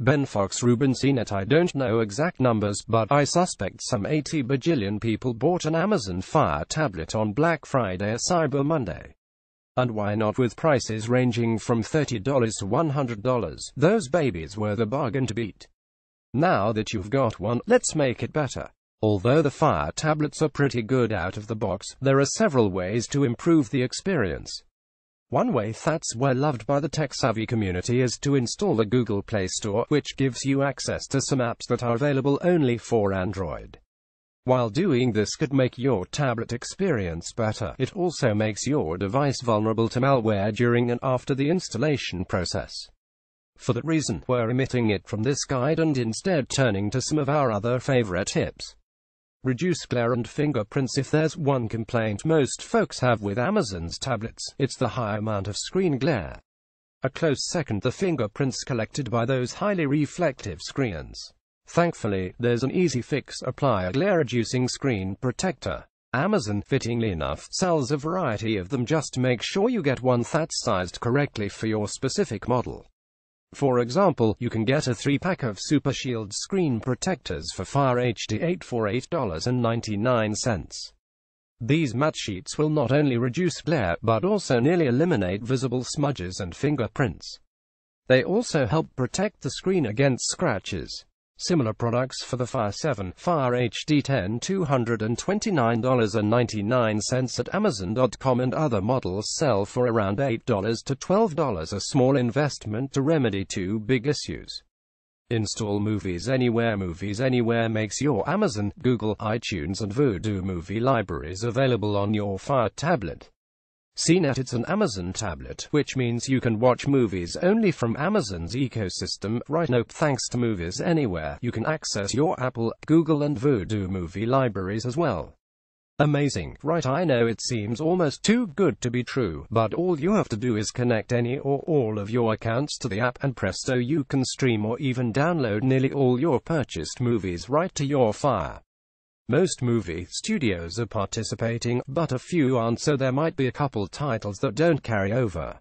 Ben Fox Rubenstein at I don't know exact numbers, but I suspect some 80 bajillion people bought an Amazon Fire tablet on Black Friday or Cyber Monday. And why not with prices ranging from $30 to $100? Those babies were the bargain to beat. Now that you've got one, let's make it better. Although the Fire tablets are pretty good out of the box, there are several ways to improve the experience. One way that's well loved by the tech-savvy community is to install the Google Play Store, which gives you access to some apps that are available only for Android. While doing this could make your tablet experience better, it also makes your device vulnerable to malware during and after the installation process. For that reason, we're omitting it from this guide and instead turning to some of our other favorite tips. Reduce glare and fingerprints If there's one complaint most folks have with Amazon's tablets, it's the high amount of screen glare. A close second the fingerprints collected by those highly reflective screens. Thankfully, there's an easy fix, apply a glare-reducing screen protector. Amazon, fittingly enough, sells a variety of them just make sure you get one that's sized correctly for your specific model. For example, you can get a 3-pack of Super Shield screen protectors for Fire HD8 for $8.99. These matte sheets will not only reduce glare, but also nearly eliminate visible smudges and fingerprints. They also help protect the screen against scratches. Similar products for the Fire 7, Fire HD10 $229.99 at Amazon.com and other models sell for around $8 to $12 a small investment to remedy two big issues. Install Movies Anywhere Movies Anywhere makes your Amazon, Google, iTunes and Voodoo movie libraries available on your Fire tablet. CNET it's an Amazon tablet, which means you can watch movies only from Amazon's ecosystem, right Nope, thanks to Movies Anywhere, you can access your Apple, Google and Voodoo movie libraries as well. Amazing, right I know it seems almost too good to be true, but all you have to do is connect any or all of your accounts to the app and presto you can stream or even download nearly all your purchased movies right to your fire. Most movie studios are participating, but a few aren't so there might be a couple titles that don't carry over.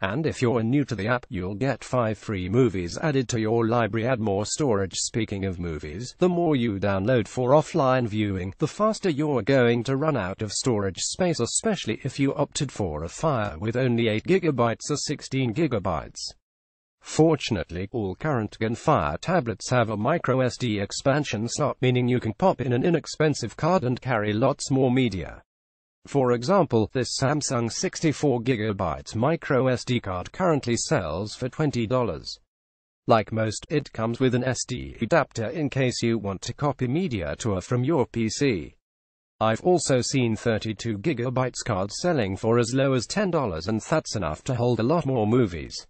And if you're new to the app, you'll get 5 free movies added to your library add more storage speaking of movies, the more you download for offline viewing, the faster you're going to run out of storage space especially if you opted for a fire with only 8GB or 16GB. Fortunately, all current Fire tablets have a microSD expansion slot, meaning you can pop in an inexpensive card and carry lots more media. For example, this Samsung 64GB microSD card currently sells for $20. Like most, it comes with an SD adapter in case you want to copy media to or from your PC. I've also seen 32GB cards selling for as low as $10 and that's enough to hold a lot more movies.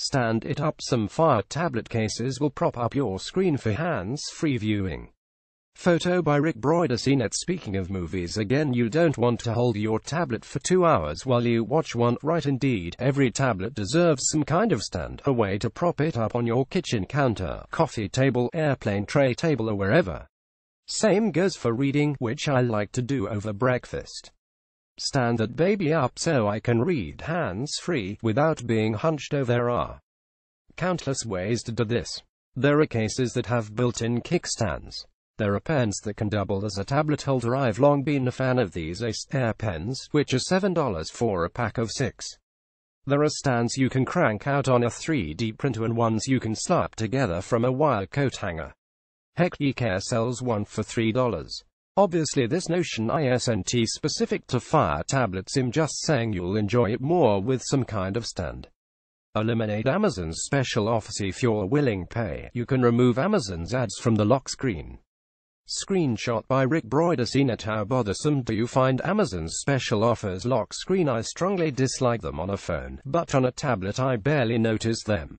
Stand it up some Fire tablet cases will prop up your screen for hands-free viewing. Photo by Rick Broider CNET Speaking of movies again you don't want to hold your tablet for two hours while you watch one, right indeed, every tablet deserves some kind of stand, a way to prop it up on your kitchen counter, coffee table, airplane tray table or wherever. Same goes for reading, which I like to do over breakfast. Stand that baby up so I can read hands-free, without being hunched over. There are countless ways to do this. There are cases that have built-in kickstands. There are pens that can double as a tablet holder. I've long been a fan of these Ace Air pens, which are $7 for a pack of six. There are stands you can crank out on a 3D printer and ones you can slap together from a wire coat hanger. Heck Care sells one for $3. Obviously this notion isn't specific to Fire tablets I'm just saying you'll enjoy it more with some kind of stand. Eliminate Amazon's special offers if you're willing pay. You can remove Amazon's ads from the lock screen. Screenshot by Rick Broider seen at How bothersome do you find Amazon's special offers lock screen I strongly dislike them on a phone, but on a tablet I barely notice them.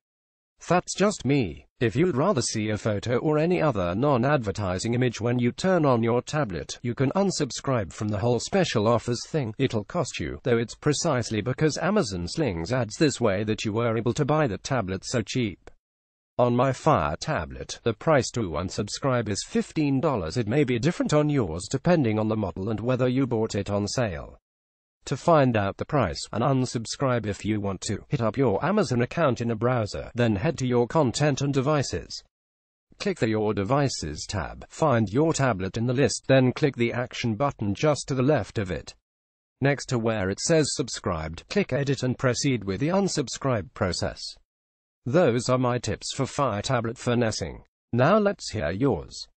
That's just me. If you'd rather see a photo or any other non-advertising image when you turn on your tablet, you can unsubscribe from the whole special offers thing. It'll cost you, though it's precisely because Amazon slings ads this way that you were able to buy the tablet so cheap. On my Fire tablet, the price to unsubscribe is $15. It may be different on yours depending on the model and whether you bought it on sale. To find out the price and unsubscribe if you want to, hit up your Amazon account in a browser, then head to your content and devices. Click the Your Devices tab, find your tablet in the list, then click the Action button just to the left of it. Next to where it says subscribed, click edit and proceed with the unsubscribe process. Those are my tips for Fire Tablet finessing. Now let's hear yours.